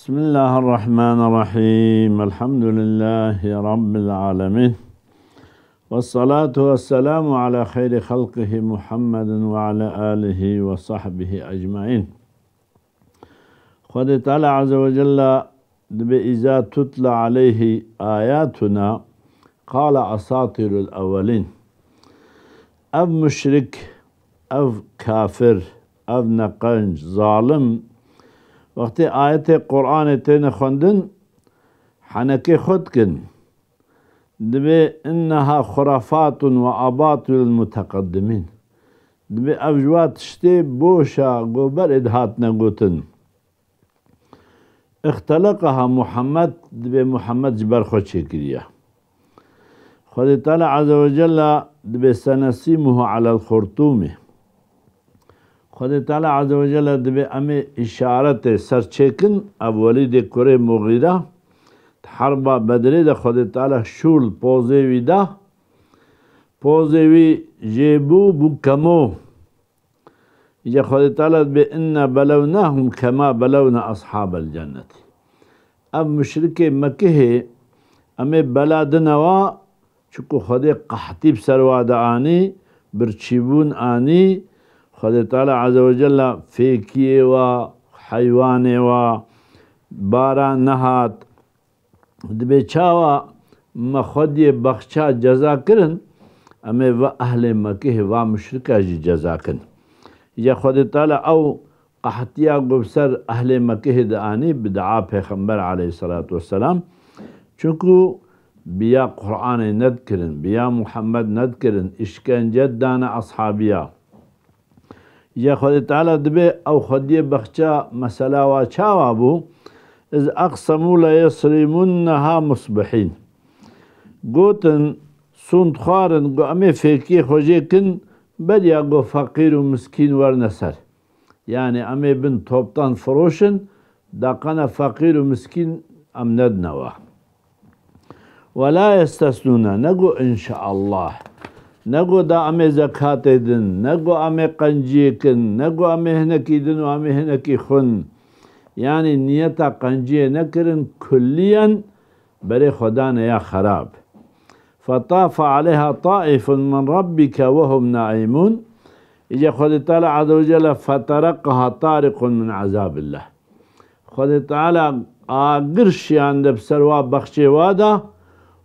بسم الله الرحمن الرحيم الحمد لله رب العالمين والصلاة والسلام على خير خلقه محمد وعلى آله وصحبه أجمعين خد تعالى عز وجل بإذا تتلى عليه آياتنا قال أساطير الأولين أب مشرك أب كافر أب نقنج ظالم وقتی آیت قرآن تین خوندن حنکی خود کن دبی انها خرافات و اباطل المتقدمین دبی افجوا تشتی بوشا گوبر ادهات نگوتن اختلقها محمد دبي محمد جبر خوشي كريا خذ تعالى عز وجل دبي سنسيمه على الخرطومه خدای تعالی عز وجل دبی امی اشارت سرچکن اولی دی کره مغیره حرب بدری د خدای تعالی شول پوزه ویدا پوزه وی جیبو بو کمو یا خدای تعالی به ان بلوناهم کما بلونا اصحاب الجنت اب مشرک مکه امه بلا دنوا چکو خدای قحطیب سروا د انی برچیبون انی خدای تعالی عزوجل فیکیه و حیوانه و بارا نهات دبی چاوا مخدی بخشا جزا کرن امی و اهل مکه و مشرکه جی جزا کرن یا خدای تعالی او قحطیا گبسر اهل مکه دعانی بدعا پیغمبر علیه الصلاه والسلام چونکو بیا قرآن ند کرن بیا محمد ند کرن اشکنجت دان اصحابیه یا خود تعالی دبه او خودی بخچا مسلا و چاوا بو از اقسمو لیسریمونها مصبحین گوتن سوند خوارن گو امی فکی خوشی کن بل یا گو فقیر و مسکین ور نسر یعنی امی بن توبتان فروشن و فقير ومسكين ندنوا ولا يستثنون نقول إن شاء الله نگو دا امی زکات دن نگو امی قنجی کن نگو امی هنکی دن و امی هنکی خون یعنی نیتا قنجی نکرن کلیا بری خدا نیا خراب فطاف عليها طائف من ربك وهم نائمون إجا خد تعالى عز وجل فترقها طارق من عذاب الله خد تعالى آقرش عند بسروا بخشي وادا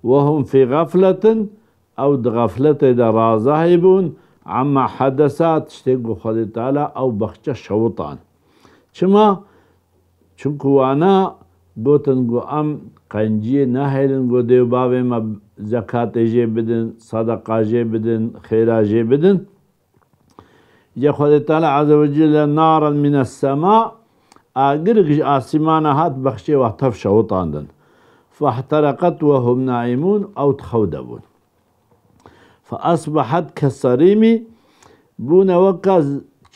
وهم في غفلة او د غفلت د راځایبون عما حدثات تشتغو خدای تعالی او بخچه شوطان چما چونکو انا گوتن گو ام قنجی نهیلن گو دیو باوی ما زکات جی بدن صدقا جی بدن خیرا جی بدن جه خود تعالی عز و جل نارا من السماء گش آسمان هات بخشی وحتف دن فاحترقت وهم نائمون او تخودبون فأصبحت كالصريم بونا وقاز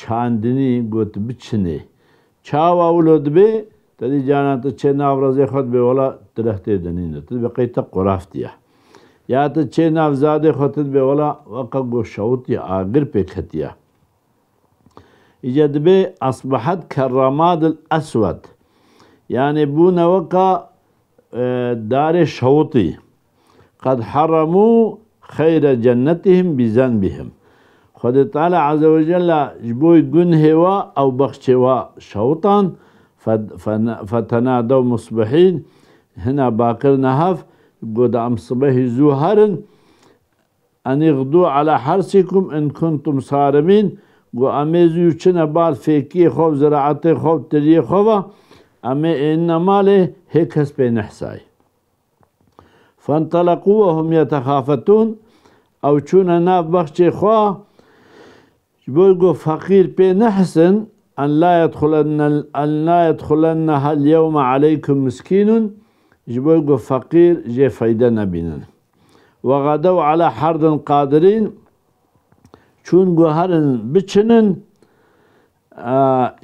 چاندني قوت بچني چاوا ولد بي تدي جانا تچه ناورز خود به ولا درخت دنين تدي بقيت قرافتيا يا تچه نافزاد خود به ولا وقا گو شوت يا آگر پہ کھتیا اجد بي أصبحت كالرماد الأسود يعني بونا وقا اه، دار شوطي قد حرموا خير جنتهم بذنبهم خدای تعالى عز وجل جبوی گنه وا او بخش وا شوطان فتنادوا مصبحين هنا باكر نهف قد عم صبح زوهرن أن يغدو على حرسكم إن كنتم صارمين قو أميزو يشنا بال فيكي خوف زراعتي خوف تري خوفا أمي إنما لي هيك هسبين حساي فانطلقوا وهم يتخافتون او چون ناف بخش خواه بيقول فقير بي نحسن أن لا يدخلن أن لا يدخلنها اليوم عليكم مسكين جبوغو فقير جي فايدنا بنا وغدوا على حرد قادرين چون گوهرن بچنن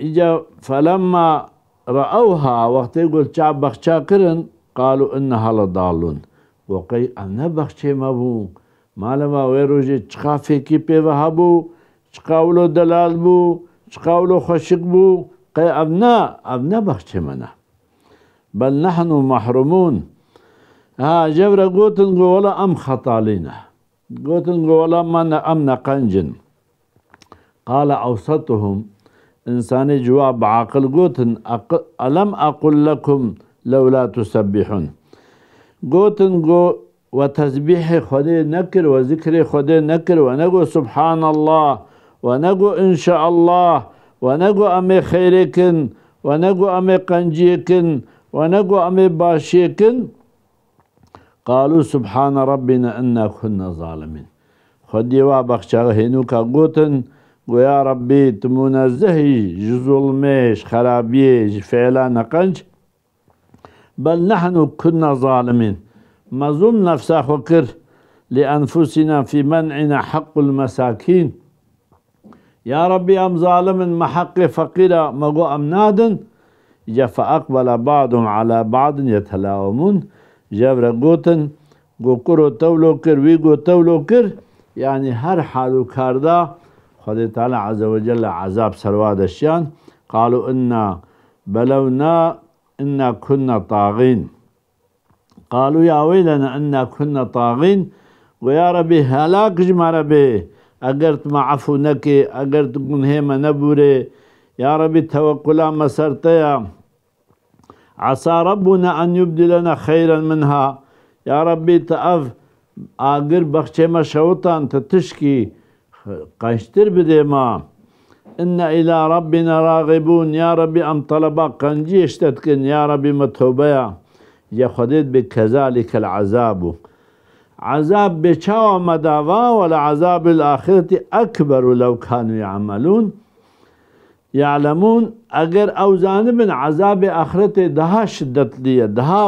إجا فلما رأوها وقت يقول شعب بخشاكرن قالوا إنها لضالون وقی انا بخچه ما بو مالما وی روژه چقا فیکی پیوه ها بو چقا ولو دلال بو چقا ولو بو قی اونا اونا بخچه منا بل نحن محرومون ها جبر قوتن ولا ام خطالينا لنا قوتن ولا من ام نقنجن قال اوسطهم انساني جواب عاقل قوتن ألم اقل لكم لولا تسبحون گوتن گو و تسبیح خدا نکر و ذکر خدا نکر و نگو سبحان الله و نگو انشاء الله و نگو امی خیر کن و نگو امی قنجی کن و نگو امی باشی کن قالو سبحان ربنا انا كنا ظالمين خدي وابخشا هنوكا قوتن ويا ربي جزول ظلميش خرابيش فعلا نقنش بل نحن كنا ظالمين مظلوم نفسه خكر لأنفسنا في منعنا حق المساكين يا ربي أم ظالم ما حق ما قو أم نادن جا فأقبل بعضهم على بعض يتلاومون جبر قوتن قو گوکرو تولو كر وی گو تولو كر يعني هر حالو كاردا خد تعالى عز وجل عذاب سرواد دشیان قالوا انا بلونا إنا كنا طاغين قالوا يا ويلنا إنا كنا طاغين ويا ربي هلاك جمع ربي أقرت ما عفو نكي أقرت قنهيما نبوري يا ربي توكلا سرتيا عسى ربنا أن يبدلنا خيرا منها يا ربي تأف أقر بخشي ما شوطان تتشكي قشتر بدي ما إن إلى ربنا راغبون يا ربي أم طلبا قنجي اشتتكن يا ربي متوبيا خديت بكذلك العذاب عذاب بچاو مداوا والعذاب الآخرة أكبر لو كانوا يعملون يعلمون أجر او زانب عذاب آخرة دها شدت لي دها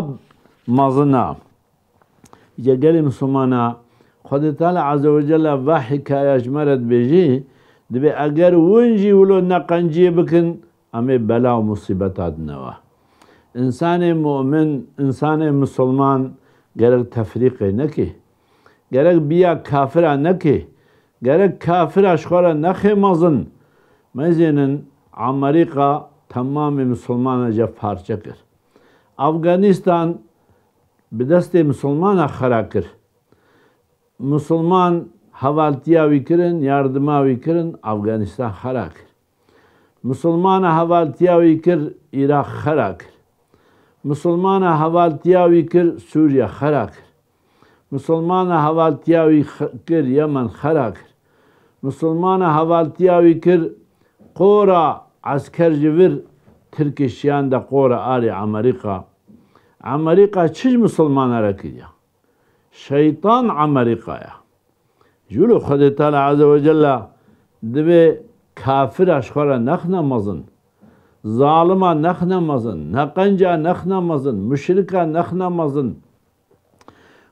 مزنا يجري مسلمانا خود تعالى عز وجل وحكاية جمرت بجي اجمرت eğer دبی اگر ونجی ولو نقنجی بکن امی بلا و مصیبت آدنوا انسان مؤمن انسان مسلمان gerek tefrike neki, gerek kafir kafira ki, gerek kafir aşkara ne nekimazın mezinin Amerika tamamı Müslümanaca parçakır. Afganistan bir deste Müslümana harakır. Müslüman هەواڵتیاوی کردن یاردماوی کردن ئەفگانستان خەرا کرد مسلمانە هەواڵتیاوی کرد عێراق خەرا کرد مسلمانە هەواڵتیاوی کرد سووریا خەرا کرد مسلمانە هەواڵتیاوی کرد یەمەەن خەرا کرد مسلمانە هەواڵتیاوی کرد قۆرە ئەسکەرژور ترکشیان دە قۆرە ئاری ئەمریکا ئەمریکا چ مسلمانەرە کردە شەیتان ئەمریکایە جلو خود تعالی عز و جل دبه کافر اشخارا نخنمازن zalıma nak namazın, nakanca nak namazın, müşrika nak namazın,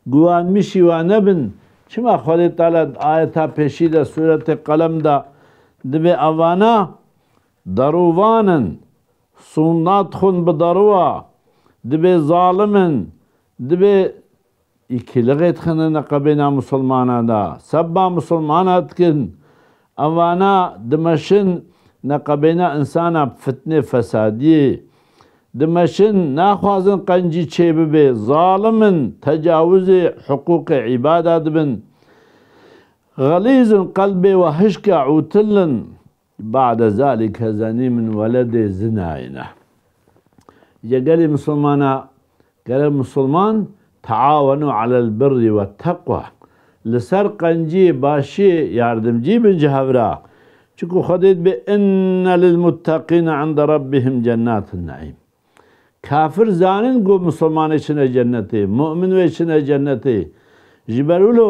güvenmiş ivane bin, çima Halik Teala ayeta peşiyle surete kalemde dibi avana daruvanın, sunnat hun bi daruva, dibi zalimin, dibi ikilik etkinden akabina musulmana da. Sabba musulman atkin. Avana dimeşin nakabina insana fitne fesadi. Dimeşin nakhwazin qanji çebibe zalimin tecavüzi hukuki ibadad bin. Galizin kalbi ve hışka utillin. Ba'da zalike zanimin veledi zinayine. Ya geli musulmana, gele musulman, musulman تعاونوا على البر والتقوى لسر قنجي باشي ياردم جيب جهبرا چكو خديد بإن للمتقين عند ربهم جنات النعيم كافر زانين قو مسلمان اشنا جنتي مؤمن اشنا جنتي جبرولو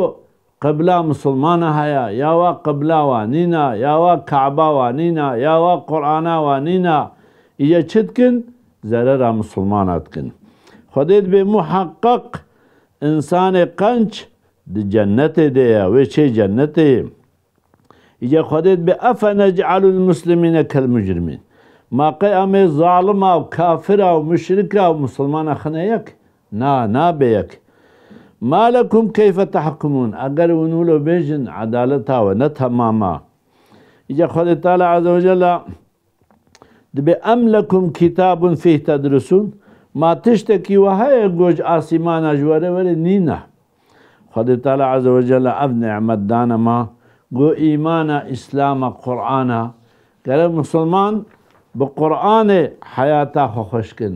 قبلا مسلمان هيا ياوا قبلا وانينا ياوا كعبا وانينا ياوا قرآنا نينا يا چتكن زرر مسلمان اتكن خدید به محقق انسان قنچ دی جنت دیا ویچه جنت ایجا خدید به نجعل المسلمین کالمجرمین ما قیام ظالم او کافر او مشرک او مسلمان خنه یک نا نا بیک ما لكم كيف تحكمون اگر ونولو بيجن عدالتا و تماما اجا خود تعالى عز وجل دبي ام لكم كتاب فيه تدرسون ما تشتكي وهاي گوج آسمان جواره وره نينا خود تعالى عز وجل اب نعمت دانا ما گو ایمان اسلام قرآن گره مسلمان بقرآن حياتا خو خوش کن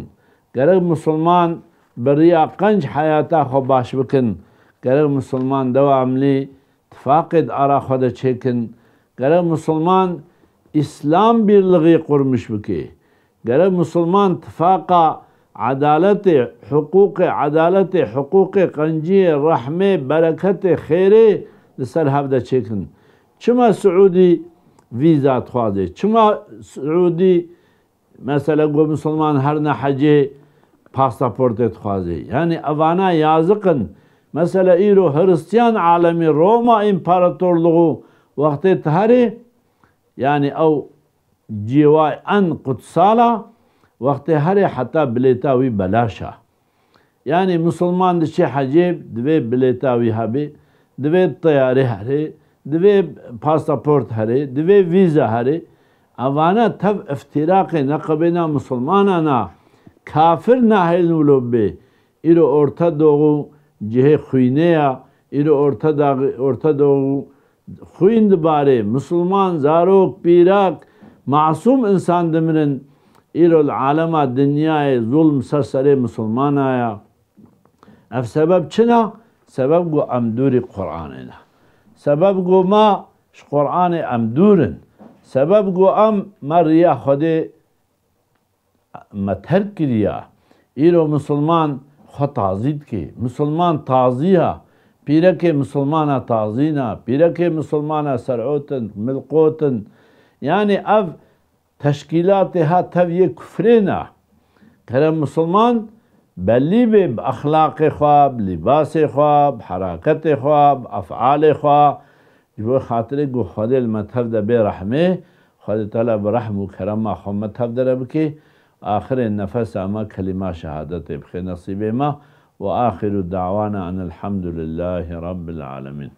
گره مسلمان بریا قنج حياتا خو باش بکن گره مسلمان دو عملی تفاقد آرا خود چکن گره مسلمان اسلام بیر لغی قرمش بکی گره مسلمان تفاقا عدالت حقوق عدالت حقوق قنجی رحمه برکت خیره لسر هفته چکن چما سعودی ویزا تخواده چما سعودی مثلا گو مسلمان هر نحجه پاسپورت تخواده یعنی اوانا یازقن مثلا ایرو هرستیان عالمی روما امپاراتورلوغو وقت تهره یعنی او جیوای ان قدسالا وقتی هر حتی بلیتا وی بلاشا یعنی مسلمان دچی حجیب دوی بلیتا وی هبی دوی تیاری هری دوی پاسپورت هری دوی ویزا هری اوانا تب افتراق نقبنا مسلمانانا کافر ناهل ولوبه ایرو Orta Doğu cihe xuyne ya ایرو Orta Doğu Orta Doğu xuynd bari Müslüman zarok birak masum insan demirin ایرو العالم دنیای ظلم سرسری مسلمان آیا اف سبب چنا؟ سبب گو امدوری قرآننا سبب گو ما ش قرآن امدورن سبب گو ام ما ریا خود ما ترک کریا ایرو مسلمان خود تعزید کی مسلمان تعزیه پیرک مسلمان تعزینه پیرک مسلمان سرعوتن ملقوتن یعنی اف تشکیلات هاتوی کفرینا تره مسلمان بلی به اخلاق خواب لباس خواب حرکت خواب افعال خواب جو خاطر گو خود المذهب ده برحمه خود تعالی برحم و کرم خو مذهب داره بکی آخر نفس اما کلمه شهادت بخی نصیب ما و آخر دعوانا ان الحمد لله رب العالمين